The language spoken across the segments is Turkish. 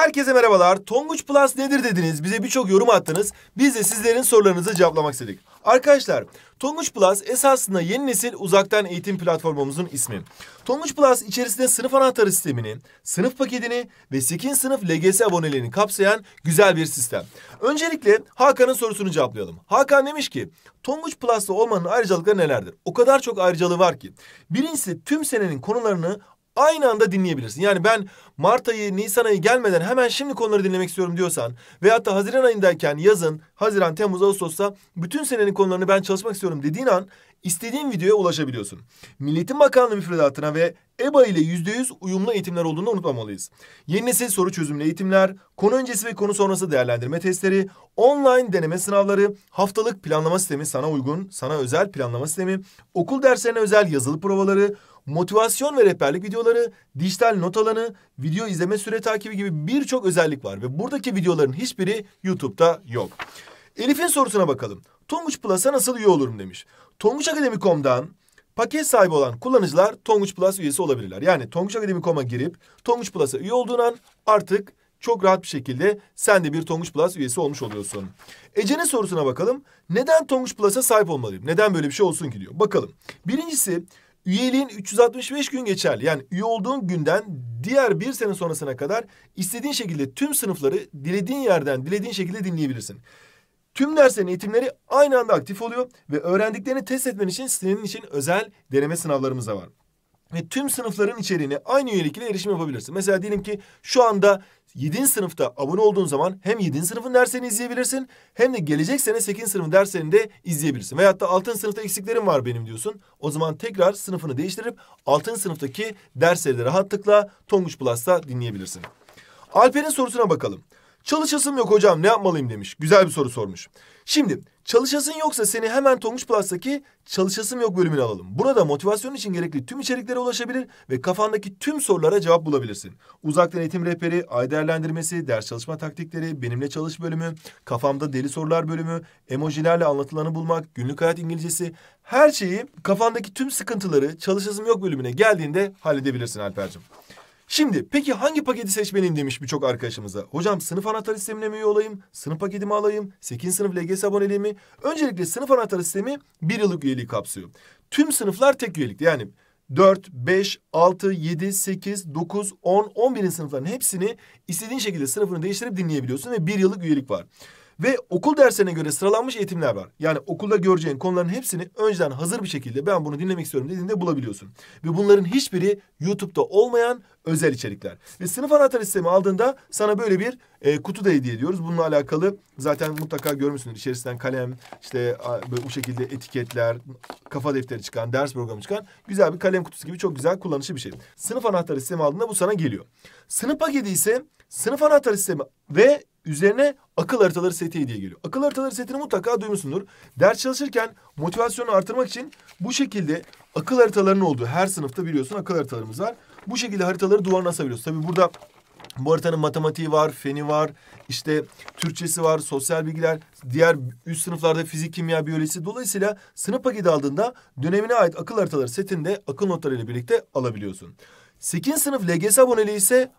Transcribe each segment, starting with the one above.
Herkese merhabalar. Tonguç Plus nedir dediniz? Bize birçok yorum attınız. Biz de sizlerin sorularınızı cevaplamak istedik. Arkadaşlar, Tonguç Plus esasında yeni nesil uzaktan eğitim platformumuzun ismi. Tonguç Plus içerisinde sınıf anahtarı sistemini, sınıf paketini ve 8 sınıf LGS abonelerini kapsayan güzel bir sistem. Öncelikle Hakan'ın sorusunu cevaplayalım. Hakan demiş ki, Tonguç Plus'ta olmanın ayrıcalıkları nelerdir? O kadar çok ayrıcalığı var ki. Birincisi tüm senenin konularını Aynı anda dinleyebilirsin. Yani ben Mart ayı, Nisan ayı gelmeden hemen şimdi konuları dinlemek istiyorum diyorsan ve da Haziran ayındayken yazın, Haziran, Temmuz, Ağustos'ta bütün senenin konularını ben çalışmak istiyorum dediğin an istediğin videoya ulaşabiliyorsun. Milliyetin Bakanlığı müfredatına ve EBA ile yüzde yüz uyumlu eğitimler olduğunu unutmamalıyız. Yeni nesil soru çözümlü eğitimler, konu öncesi ve konu sonrası değerlendirme testleri, online deneme sınavları, haftalık planlama sistemi sana uygun, sana özel planlama sistemi, okul derslerine özel yazılı provaları, motivasyon ve rehberlik videoları, dijital not alanı, video izleme süre takibi gibi birçok özellik var ve buradaki videoların hiçbiri YouTube'da yok. Elif'in sorusuna bakalım. Tonguç Plus'a nasıl üye olurum demiş. Tonguç Tonguçakademi.com'dan paket sahibi olan kullanıcılar Tonguç Plus üyesi olabilirler. Yani Tonguç Akademi.com'a girip Tonguç Plus'a üye olduğun an artık çok rahat bir şekilde sen de bir Tonguç Plus üyesi olmuş oluyorsun. Ece'nin sorusuna bakalım. Neden Tonguç Plus'a sahip olmalıyım? Neden böyle bir şey olsun ki diyor. Bakalım. Birincisi Üyeliğin 365 gün geçerli. Yani üye olduğun günden diğer bir sene sonrasına kadar istediğin şekilde tüm sınıfları dilediğin yerden, dilediğin şekilde dinleyebilirsin. Tüm derslerin eğitimleri aynı anda aktif oluyor ve öğrendiklerini test etmen için senin için özel deneme sınavlarımız da var ve tüm sınıfların içeriğine aynı üyelikle erişim yapabilirsin. Mesela diyelim ki şu anda 7. sınıfta abone olduğun zaman hem 7. sınıfın derslerini izleyebilirsin hem de gelecek sene 8. sınıfın derslerini de izleyebilirsin. Veyahut da 6. sınıfta eksiklerim var benim diyorsun. O zaman tekrar sınıfını değiştirip 6. sınıftaki dersleri de rahatlıkla Tonguç Plus'ta dinleyebilirsin. Alper'in sorusuna bakalım. Çalışasım yok hocam ne yapmalıyım demiş. Güzel bir soru sormuş. Şimdi çalışasın yoksa seni hemen Tonguç Plus'taki çalışasım yok bölümüne alalım. Burada motivasyon için gerekli tüm içeriklere ulaşabilir ve kafandaki tüm sorulara cevap bulabilirsin. Uzaktan eğitim rehberi, ay değerlendirmesi, ders çalışma taktikleri, benimle çalış bölümü, kafamda deli sorular bölümü, emojilerle anlatılanı bulmak, günlük hayat İngilizcesi her şeyi kafandaki tüm sıkıntıları çalışasım yok bölümüne geldiğinde halledebilirsin Alper'cim. Şimdi peki hangi paketi seçmeliyim demiş birçok arkadaşımıza. Hocam sınıf anahtar sistemine mi üye olayım? Sınıf paketimi alayım? 8. sınıf LGS aboneliği mi? Öncelikle sınıf anahtar sistemi bir yıllık üyeliği kapsıyor. Tüm sınıflar tek üyelikte yani 4, 5, 6, 7, 8, 9, 10, 11. sınıfların hepsini istediğin şekilde sınıfını değiştirip dinleyebiliyorsun ve bir yıllık üyelik var. Ve okul derslerine göre sıralanmış eğitimler var. Yani okulda göreceğin konuların hepsini önceden hazır bir şekilde ben bunu dinlemek istiyorum dediğinde bulabiliyorsun. Ve bunların hiçbiri YouTube'da olmayan özel içerikler. Ve sınıf anahtar sistemi aldığında sana böyle bir e, kutu da hediye ediyoruz. Bununla alakalı zaten mutlaka görmüşsünüz. İçerisinden kalem, işte böyle bu şekilde etiketler, kafa defteri çıkan, ders programı çıkan güzel bir kalem kutusu gibi çok güzel kullanışlı bir şey. Sınıf anahtar sistemi aldığında bu sana geliyor. Sınıf paketi ise sınıf anahtar sistemi ve üzerine akıl haritaları seti hediye geliyor. Akıl haritaları setini mutlaka duymuşsundur. Ders çalışırken motivasyonu artırmak için bu şekilde akıl haritalarının olduğu her sınıfta biliyorsun akıl haritalarımız var. Bu şekilde haritaları duvarına asabiliyoruz. Tabii burada bu haritanın matematiği var, feni var, işte Türkçesi var, sosyal bilgiler, diğer üst sınıflarda fizik, kimya, biyolojisi. Dolayısıyla sınıf paketi aldığında dönemine ait akıl haritaları setinde akıl notlarıyla birlikte alabiliyorsun. 8. sınıf LGS aboneliği ise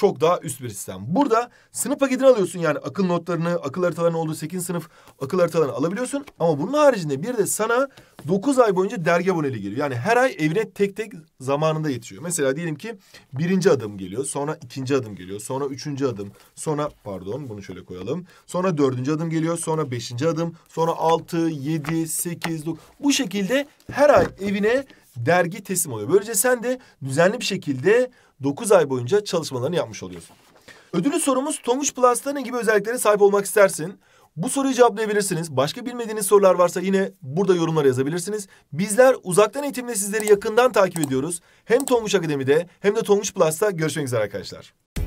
çok daha üst bir sistem. Burada sınıf paketini alıyorsun yani akıl notlarını, akıl haritalarının olduğu sekiz sınıf akıl haritalarını alabiliyorsun. Ama bunun haricinde bir de sana dokuz ay boyunca dergi aboneliği geliyor. Yani her ay evine tek tek zamanında yetişiyor. Mesela diyelim ki birinci adım geliyor, sonra ikinci adım geliyor, sonra üçüncü adım, sonra pardon bunu şöyle koyalım. Sonra dördüncü adım geliyor, sonra beşinci adım, sonra altı, yedi, sekiz, dokuz. Bu şekilde her ay evine dergi teslim oluyor. Böylece sen de düzenli bir şekilde 9 ay boyunca çalışmalarını yapmış oluyorsun. Ödülü sorumuz Tonguç Plus'ta ne gibi özelliklere sahip olmak istersin? Bu soruyu cevaplayabilirsiniz. Başka bilmediğiniz sorular varsa yine burada yorumlara yazabilirsiniz. Bizler uzaktan eğitimle sizleri yakından takip ediyoruz. Hem Tonguç Akademi'de hem de Tonguç Plus'ta görüşmek üzere arkadaşlar.